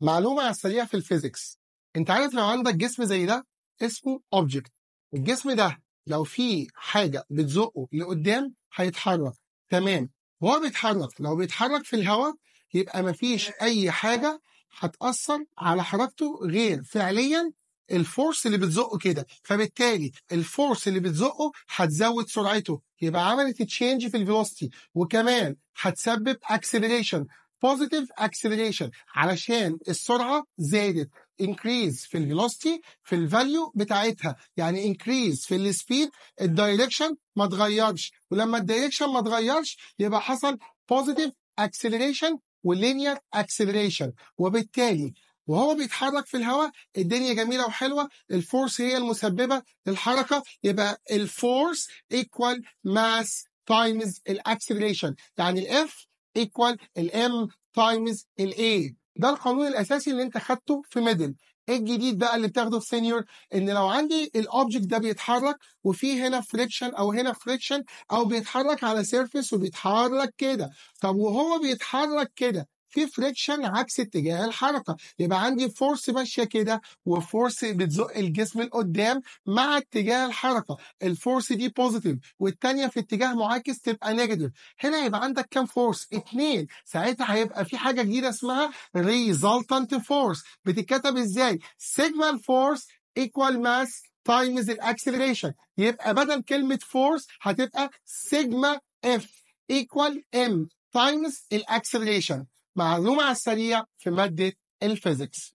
معلومة على السريع في الفيزيكس انت عارف لو عندك جسم زي ده اسمه اوبجكت الجسم ده لو في حاجة بتزقه لقدام هيتحرك تمام وهو بيتحرك لو بيتحرك في الهواء يبقى مفيش أي حاجة هتأثر على حركته غير فعليا الفورس اللي بتزقه كده فبالتالي الفورس اللي بتزقه هتزود سرعته يبقى عملت تشينج في الفيلوسيتي وكمان هتسبب اكسلريشن positive acceleration علشان السرعه زادت increase في الفيلوسيتي في الفاليو بتاعتها يعني increase في السبيد الدايركشن ما اتغيرش ولما الدايركشن ما اتغيرش يبقى حصل positive acceleration ولينير acceleration وبالتالي وهو بيتحرك في الهواء الدنيا جميله وحلوه الفورس هي المسببه للحركه يبقى الفورس ايكوال ماس تايمز الاكسلريشن يعني الاف ايكوال الام تايمز الاي ده القانون الاساسي اللي انت خدته في ميدل إيه الجديد بقى اللي بتاخده في سينيور ان لو عندي الاوبجكت ده بيتحرك وفي هنا فريكشن او هنا فريكشن او بيتحرك على سيرفيس وبيتحرك كده طب وهو بيتحرك كده في فريكشن عكس اتجاه الحركه يبقى عندي فورس ماشيه كده وفورس بتزق الجسم لقدام مع اتجاه الحركه الفورس دي بوزيتيف والثانيه في اتجاه معاكس تبقى نيجاتيف هنا يبقى عندك كام فورس اثنين ساعتها هيبقى في حاجه جديده اسمها ريزلتنت فورس بتتكتب ازاي سيجما فورس ايكوال ماس تايمز الاكسلريشن يبقى بدل كلمه فورس هتبقى سيجما اف ايكوال ام تايمز الاكسلريشن معلومة على السريع في مادة الفيزيكس